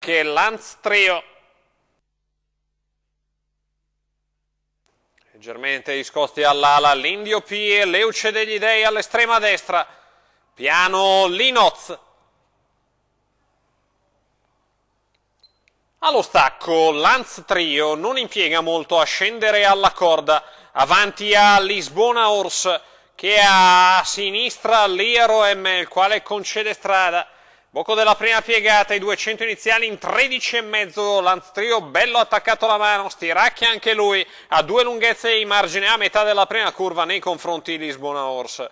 che è Trio. leggermente discosti all'ala, l'Indio P e Leuce degli Dei all'estrema destra, piano Linoz. Allo stacco, Lanz Trio non impiega molto a scendere alla corda, avanti a Lisbona Ors, che a sinistra Liero M, il quale concede strada. Bocco della prima piegata, i 200 iniziali in 13,5, Lanztrio bello attaccato alla mano, Stiracchi anche lui, a due lunghezze di margine a metà della prima curva nei confronti di Lisbona Horse.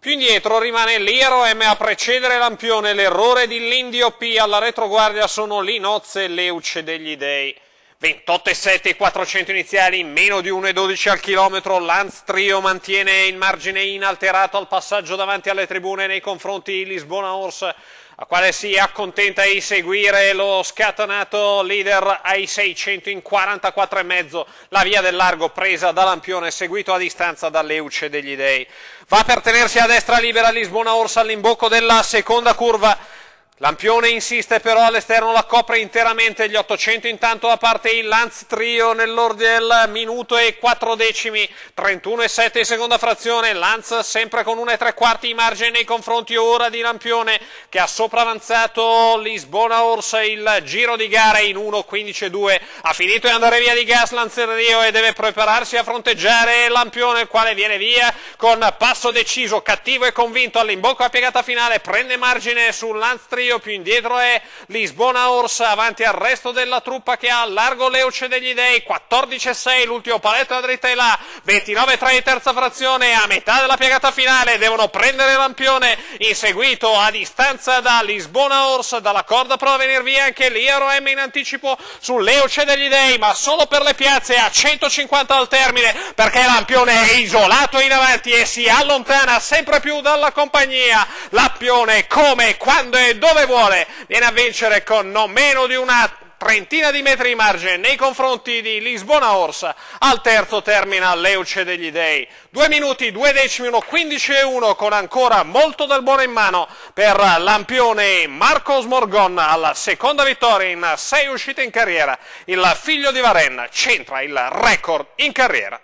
Più indietro rimane Liro M a precedere Lampione, l'errore di Lindio P alla retroguardia sono Linozze e Leuce degli Dei. 28,7 400 iniziali, meno di 1,12 al chilometro, Lanz Trio mantiene il margine inalterato al passaggio davanti alle tribune nei confronti di Lisbona Horse, a quale si accontenta di seguire lo scatenato leader ai 600 in 44,5, la via del largo presa da Lampione, seguito a distanza dalle Uce degli Dei. Va per tenersi a destra libera Lisbona Horse all'imbocco della seconda curva, Lampione insiste però all'esterno, la copre interamente gli 800, intanto da parte il Lanz Trio nell'ordine del minuto e 4 decimi, 31 e 7 in seconda frazione, Lanz sempre con 1 e 3 quarti di margine nei confronti ora di Lampione che ha sopravanzato Lisbona Orsa il giro di gara in 1, 15 e 2, ha finito di andare via di gas Lanz Trio e deve prepararsi a fronteggiare Lampione il quale viene via con passo deciso, cattivo e convinto all'imbocco a piegata finale, prende margine sul Lanz Trio D'Amelio, più indietro è Lisbona Orsa, avanti al resto della truppa che ha al largo Leuce degli Dei, 14-6, l'ultimo paletto a dritta è là, 29-3 in terza frazione, a metà della piegata finale, devono prendere Lampione, inseguito a distanza da Lisbona Orsa, dalla corda prova a venir via anche Liero M in anticipo su Leuce degli Dei, ma solo per le piazze a 150 al termine, perché Lampione è isolato in avanti e si allontana sempre più dalla compagnia, Lampione come, quando e dove dove vuole, viene a vincere con non meno di una trentina di metri di margine nei confronti di Lisbona Orsa, al terzo termina l'Euce degli Dei. Due minuti, due decimi, uno, quindici e uno con ancora molto del buono in mano per l'ampione Marcos Morgon alla seconda vittoria in sei uscite in carriera. Il figlio di Varenna centra il record in carriera.